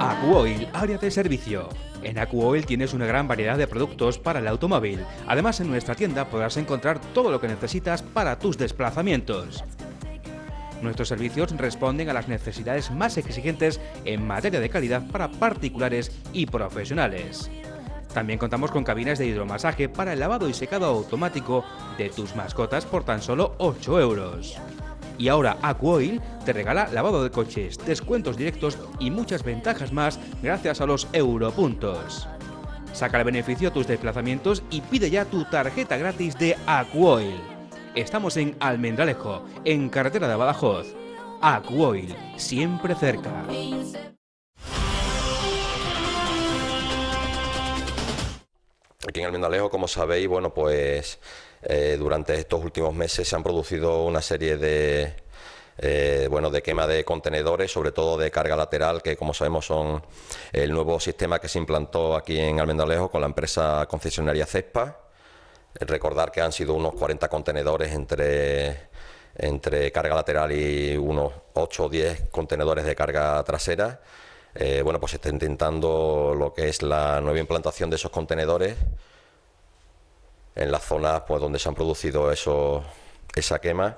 Acuoil, área de servicio. En Acuoil tienes una gran variedad de productos para el automóvil. Además, en nuestra tienda podrás encontrar todo lo que necesitas para tus desplazamientos. Nuestros servicios responden a las necesidades más exigentes en materia de calidad para particulares y profesionales. También contamos con cabinas de hidromasaje para el lavado y secado automático de tus mascotas por tan solo 8 euros. Y ahora Aquoil te regala lavado de coches, descuentos directos y muchas ventajas más gracias a los Europuntos. Saca el beneficio a tus desplazamientos y pide ya tu tarjeta gratis de Aquoil. Estamos en Almendralejo, en carretera de Badajoz. Aquoil, siempre cerca. Aquí en Almendalejo, como sabéis, bueno, pues eh, durante estos últimos meses se han producido una serie de, eh, bueno, de quema de contenedores, sobre todo de carga lateral, que como sabemos son el nuevo sistema que se implantó aquí en Almendalejo con la empresa concesionaria CESPA. Recordar que han sido unos 40 contenedores entre, entre carga lateral y unos 8 o 10 contenedores de carga trasera. Eh, bueno, pues se está intentando lo que es la nueva implantación de esos contenedores en las zonas pues, donde se han producido eso... esa quema.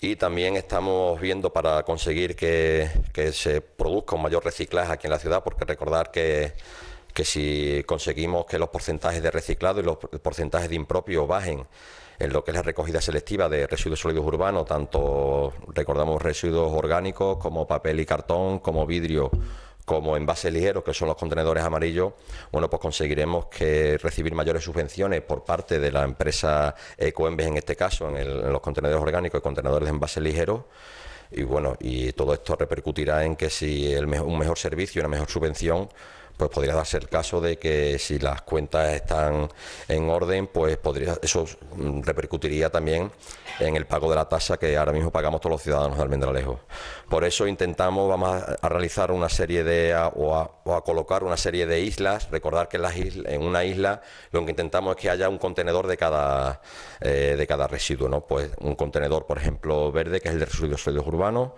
Y también estamos viendo para conseguir que, se produzca un mayor reciclaje aquí en la ciudad, porque recordar que, que si conseguimos que los porcentajes de reciclado y los porcentajes de impropio bajen en lo que es la recogida selectiva de residuos sólidos urbanos, tanto recordamos residuos orgánicos como papel y cartón, como vidrio, como envases ligeros, que son los contenedores amarillos, bueno, pues conseguiremos que recibir mayores subvenciones por parte de la empresa Ecoembes, en este caso, en, los contenedores orgánicos y contenedores de envases ligeros y bueno, y todo esto repercutirá en que si el un mejor servicio, una mejor subvención, pues podría darse el caso de que si las cuentas están en orden, pues podría, eso mm, repercutiría también en el pago de la tasa que ahora mismo pagamos todos los ciudadanos de Almendralejo. Por eso intentamos, vamos a, realizar una serie de, o, a, colocar una serie de islas, recordar que en, las en una isla lo que intentamos es que haya un contenedor de cada, eh, de cada residuo, ¿no? Pues un contenedor, por ejemplo, verde, que es el de residuos sólidos urbanos,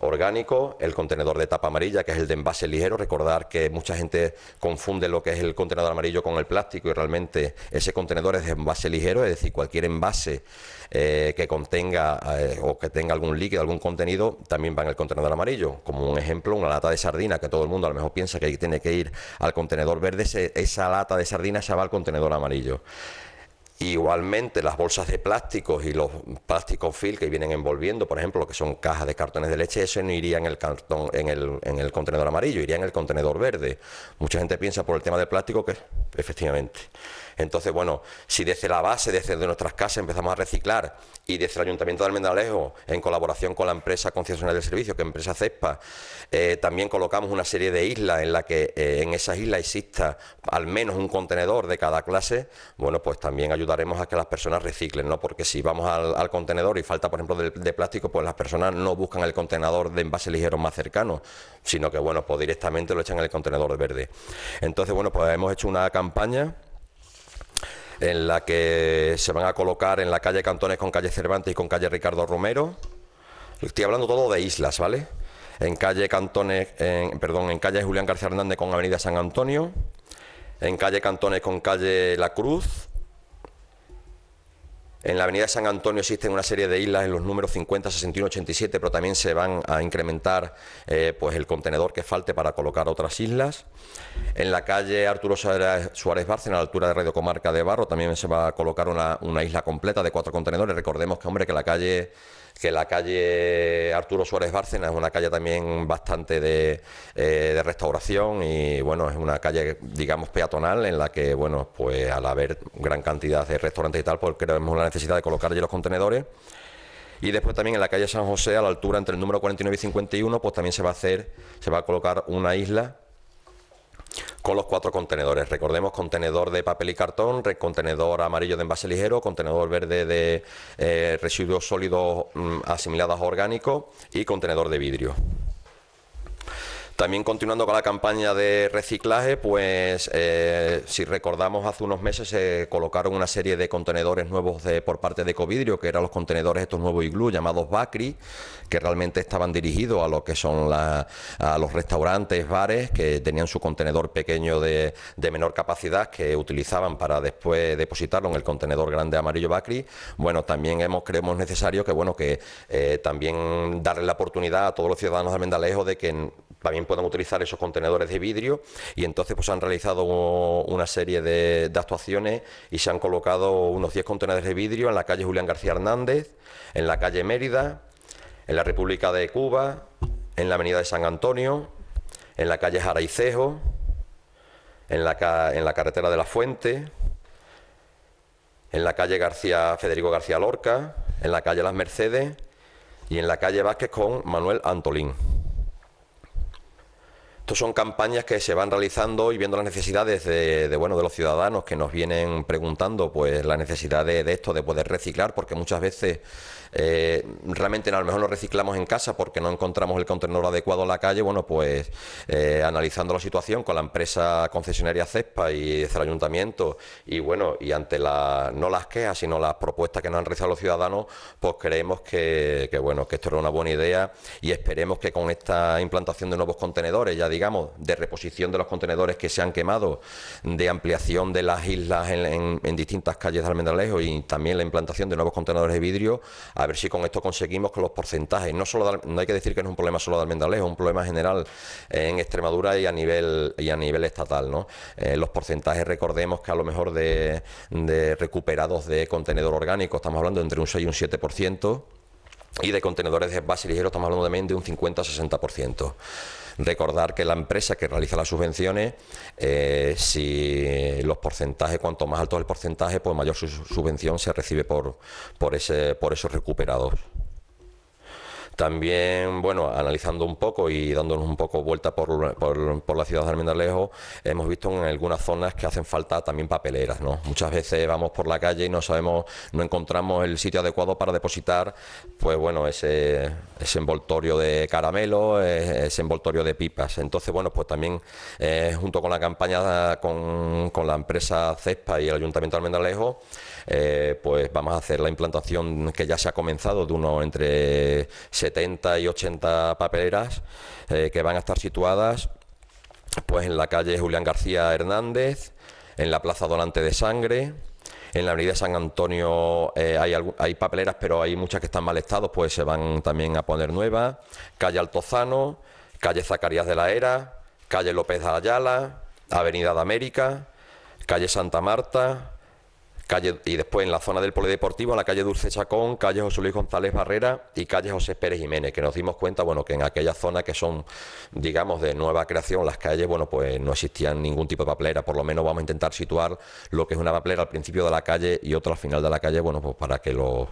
orgánico, el contenedor de tapa amarilla, que es el de envase ligero. Recordar que mucha gente confunde lo que es el contenedor amarillo con el plástico y realmente ese contenedor es de envase ligero, es decir, cualquier envase eh, que contenga eh, o que tenga algún líquido, algún contenido, también va en el contenedor amarillo. Como un ejemplo, una lata de sardina, que todo el mundo a lo mejor piensa que tiene que ir al contenedor verde, esa lata de sardina se va al contenedor amarillo. Igualmente, las bolsas de plásticos y los plásticos fil que vienen envolviendo, por ejemplo, que son cajas de cartones de leche, eso no iría en el cartón, en el, en el contenedor amarillo, iría en el contenedor verde. Mucha gente piensa por el tema del plástico que, efectivamente. Entonces, bueno, si desde la base, desde nuestras casas empezamos a reciclar y desde el Ayuntamiento de Almendralejo, en colaboración con la empresa concesionaria del servicio, que es empresa CESPA, eh, también colocamos una serie de islas en la que eh, en esas islas exista al menos un contenedor de cada clase, bueno, pues también ayudaremos a que las personas reciclen, ¿no? Porque si vamos al, contenedor y falta, por ejemplo, de, plástico, pues las personas no buscan el contenedor de envase ligero más cercano, sino que, bueno, pues directamente lo echan en el contenedor verde. Entonces, bueno, pues hemos hecho una campaña en la que se van a colocar en la calle Cantones con calle Cervantes y con calle Ricardo Romero. Estoy hablando todo de islas, ¿vale? En calle Cantones, en, perdón, en calle Julián García Hernández con avenida San Antonio, en calle Cantones con calle La Cruz, en la avenida San Antonio existen una serie de islas en los números 50, 61, 87, pero también se van a incrementar eh, pues el contenedor que falte para colocar otras islas. En la calle Arturo Suárez Barce, en la altura de Radio Comarca de Barro, también se va a colocar una, una isla completa de cuatro contenedores. Recordemos que, hombre, que la calle que la calle Arturo Suárez Bárcena es una calle también bastante eh, de, restauración y bueno, es una calle, digamos, peatonal en la que, bueno, pues al haber gran cantidad de restaurantes y tal, pues creemos la necesidad de colocar allí los contenedores. Y después también en la calle San José, a la altura entre el número 49 y 51, pues también se va a hacer, se va a colocar una isla con los cuatro contenedores. Recordemos contenedor de papel y cartón, contenedor amarillo de envase ligero, contenedor verde de eh, residuos sólidos mm, asimilados a orgánicos y contenedor de vidrio. También continuando con la campaña de reciclaje, pues eh, si recordamos hace unos meses se colocaron una serie de contenedores nuevos por parte de Covidrio, que eran los contenedores estos nuevos iglú llamados Bacri, que realmente estaban dirigidos a lo que son a los restaurantes, bares, que tenían su contenedor pequeño de, menor capacidad que utilizaban para después depositarlo en el contenedor grande amarillo Bacri. Bueno, también hemos creemos necesario que bueno que eh, también darle la oportunidad a todos los ciudadanos de Amendalejo de que también puedan utilizar esos contenedores de vidrio y entonces pues han realizado una serie de, actuaciones y se han colocado unos 10 contenedores de vidrio en la calle Julián García Hernández, en la calle Mérida, en la República de Cuba, en la avenida de San Antonio, en la calle Jaraicejo, en la, en la carretera de la Fuente, en la calle García, Federico García Lorca, en la calle Las Mercedes y en la calle Vázquez con Manuel Antolín. Estos son campañas que se van realizando y viendo las necesidades de, bueno, de los ciudadanos que nos vienen preguntando pues la necesidad de, esto, de poder reciclar, porque muchas veces eh, realmente a lo mejor no reciclamos en casa porque no encontramos el contenedor adecuado en la calle. Bueno, pues eh, analizando la situación con la empresa concesionaria CESPA y desde el ayuntamiento y bueno, y ante la, no las quejas, sino las propuestas que nos han realizado los ciudadanos, pues creemos que, bueno, que esto era una buena idea y esperemos que con esta implantación de nuevos contenedores, ya digamos, de reposición de los contenedores que se han quemado, de ampliación de las islas en, distintas calles de Almendralejo y también la implantación de nuevos contenedores de vidrio, a ver si con esto conseguimos que los porcentajes, no solo no hay que decir que no es un problema solo de Almendralejo, es un problema general en Extremadura y a nivel y a nivel estatal, eh, los porcentajes recordemos que a lo mejor de, recuperados de contenedor orgánico, estamos hablando entre un 6 y un 7%. Y de contenedores de base ligero estamos hablando de un 50-60%. Recordar que la empresa que realiza las subvenciones, eh, si los porcentajes, cuanto más alto es el porcentaje, pues mayor su subvención se recibe por, ese, por esos recuperados. También, bueno, analizando un poco y dándonos un poco vuelta por, la ciudad de Almendralejo, hemos visto en algunas zonas que hacen falta también papeleras, ¿no? Muchas veces vamos por la calle y no sabemos, no encontramos el sitio adecuado para depositar, pues bueno, ese, envoltorio de caramelo, ese envoltorio de pipas. Entonces, bueno, pues también eh, junto con la campaña con, la empresa CESPA y el Ayuntamiento de Almendralejo, eh, pues vamos a hacer la implantación que ya se ha comenzado de uno entre 70 y 80 papeleras eh, que van a estar situadas pues en la calle Julián García Hernández, en la Plaza Donante de Sangre, en la Avenida San Antonio eh, hay, hay, papeleras, pero hay muchas que están mal estados, pues se van también a poner nuevas. Calle Altozano, calle Zacarías de la Era, calle López de Ayala, Avenida de América, calle Santa Marta, y después en la zona del polideportivo, en la calle Dulce Chacón, calle José Luis González Barrera y calle José Pérez Jiménez, que nos dimos cuenta, bueno, que en aquella zona que son, digamos, de nueva creación, las calles, bueno, pues no existían ningún tipo de papelera, por lo menos vamos a intentar situar lo que es una papelera al principio de la calle y otra al final de la calle, bueno, pues para que los,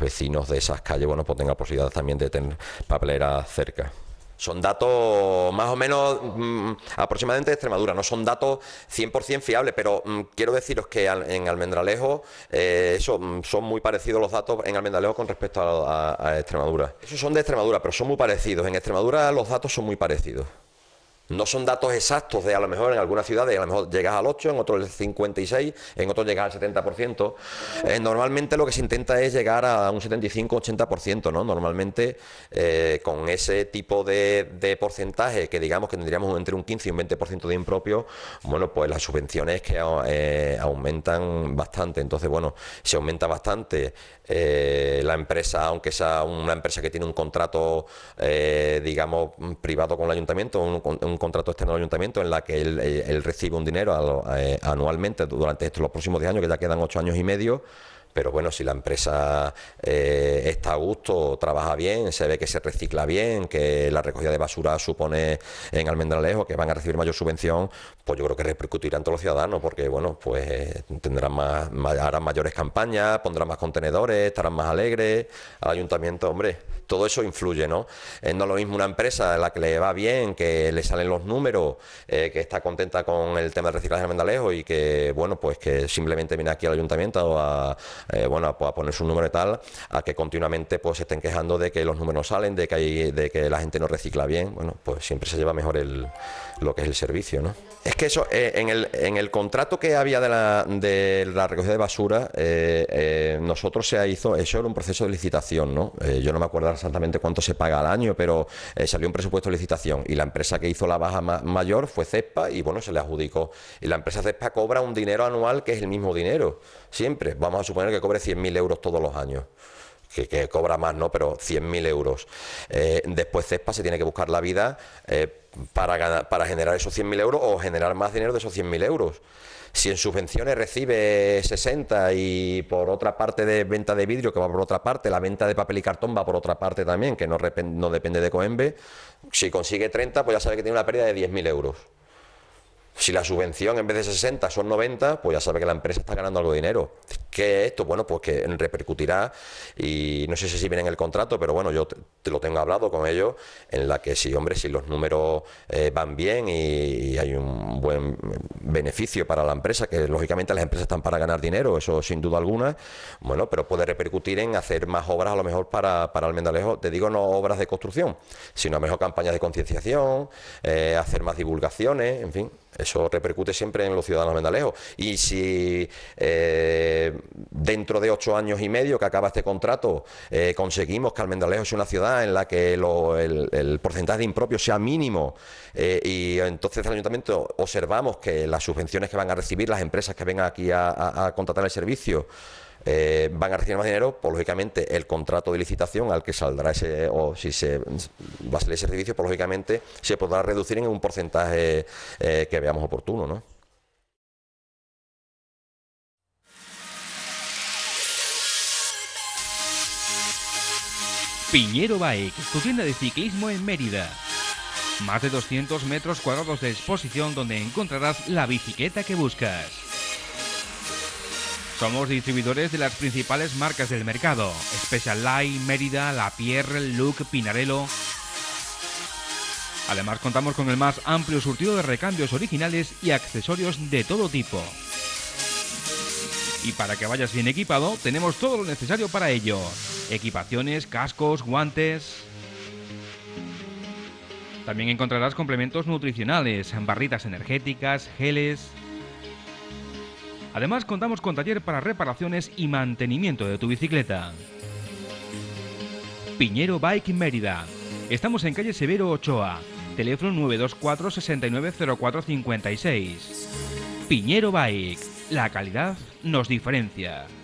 vecinos de esas calles, bueno, pues tengan posibilidad también de tener papelera cerca. Son datos más o menos mm, aproximadamente de Extremadura, no son datos 100% fiables, pero mm, quiero deciros que en Almendralejo eh, eso, mm, son muy parecidos los datos en Almendralejo con respecto a, a Extremadura. Esos son de Extremadura, pero son muy parecidos. En Extremadura los datos son muy parecidos. No son datos exactos de a lo mejor en algunas ciudades, a lo mejor llegas al 8, en otros el 56%, en otros llegas al 70%. Eh, normalmente lo que se intenta es llegar a un 75-80%, ¿no? Normalmente eh, con ese tipo de, porcentaje que digamos que tendríamos entre un 15 y un 20% de impropio, bueno, pues las subvenciones que eh, aumentan bastante. Entonces, bueno, se aumenta bastante la empresa, aunque sea una empresa que tiene un contrato, digamos, privado con el ayuntamiento, un contrato externo del ayuntamiento en la que él, eh, recibe un dinero eh, anualmente durante estos, los próximos 10 años, que ya quedan 8 años y medio, pero bueno, si la empresa eh, está a gusto, trabaja bien, se ve que se recicla bien, que la recogida de basura supone en Almendralejo que van a recibir mayor subvención, pues yo creo que repercutirán todos los ciudadanos, porque bueno, pues eh, tendrán más, harán mayores campañas, pondrán más contenedores, estarán más alegres, al ayuntamiento, hombre, todo eso influye, ¿no? Eh, no es lo mismo una empresa a la que le va bien, que le salen los números, eh, que está contenta con el tema de reciclaje en Almendralejo y que, bueno, pues que simplemente viene aquí al ayuntamiento a, eh, bueno, a, a, ponerse un número y tal, a que continuamente pues se estén quejando de que los números salen, de que, hay, de que la gente no recicla bien, bueno, pues siempre se lleva mejor el, lo que es el servicio, ¿no? Es que eso, eh, en, el, en el contrato que había de la, de la recogida de basura, eh, nosotros se hizo, eso era un proceso de licitación, ¿no? yo no me acuerdo exactamente cuánto se paga al año, pero salió un presupuesto de licitación y la empresa que hizo la baja mayor fue CESPA y bueno, se le adjudicó. Y la empresa CESPA cobra un dinero anual que es el mismo dinero, siempre. Vamos a suponer que cobre 100.000 euros todos los años. Que, cobra más, ¿no? Pero 100.000 euros. Eh, después CESPA se tiene que buscar la vida eh, para, generar esos 100.000 euros o generar más dinero de esos 100.000 euros. Si en subvenciones recibe 60 y por otra parte de venta de vidrio, que va por otra parte, la venta de papel y cartón va por otra parte también, que no, no depende de Coembe, si consigue 30, pues ya sabe que tiene una pérdida de 10.000 euros. Si la subvención en vez de 60 son 90, pues ya sabe que la empresa está ganando algo de dinero. ¿Qué esto? Bueno, pues que repercutirá y no sé si viene en el contrato, pero bueno, yo te, lo tengo hablado con ellos en la que si, sí, hombre, si los números eh, van bien y, hay un buen beneficio para la empresa, que lógicamente las empresas están para ganar dinero, eso sin duda alguna, bueno, pero puede repercutir en hacer más obras a lo mejor para, para Almendalejo, te digo no obras de construcción, sino a lo mejor campañas de concienciación, eh, hacer más divulgaciones, en fin eso repercute siempre en los ciudadanos mendalejos. Y si eh, dentro de ocho años y medio que acaba este contrato eh, conseguimos que Almendalejo sea una ciudad en la que el, porcentaje de impropios sea mínimo eh, y entonces el ayuntamiento observamos que las subvenciones que van a recibir las empresas que vengan aquí a contratar el servicio, eh, van a recibir más dinero, pues lógicamente el contrato de licitación al que saldrá ese, o si se va a salir ese servicio, ...por pues, lógicamente se podrá reducir en un porcentaje eh, que veamos oportuno, ¿no? Piñero Bike, tu tienda de ciclismo en Mérida. Más de 200 metros cuadrados de exposición donde encontrarás la bicicleta que buscas somos distribuidores de las principales marcas del mercado: Special Light, Mérida, La Pierre, Look, Pinarello. Además, contamos con el más amplio surtido de recambios originales y accesorios de todo tipo. Y para que vayas bien equipado, tenemos todo lo necesario para ello. Equipaciones, cascos, guantes. También encontrarás complementos nutricionales, barritas energéticas, geles, Además, contamos con taller para reparaciones y mantenimiento de tu bicicleta. Piñero Bike Mérida. Estamos en calle Severo Ochoa. Teléfono 924 690456. Piñero Bike. La calidad nos diferencia.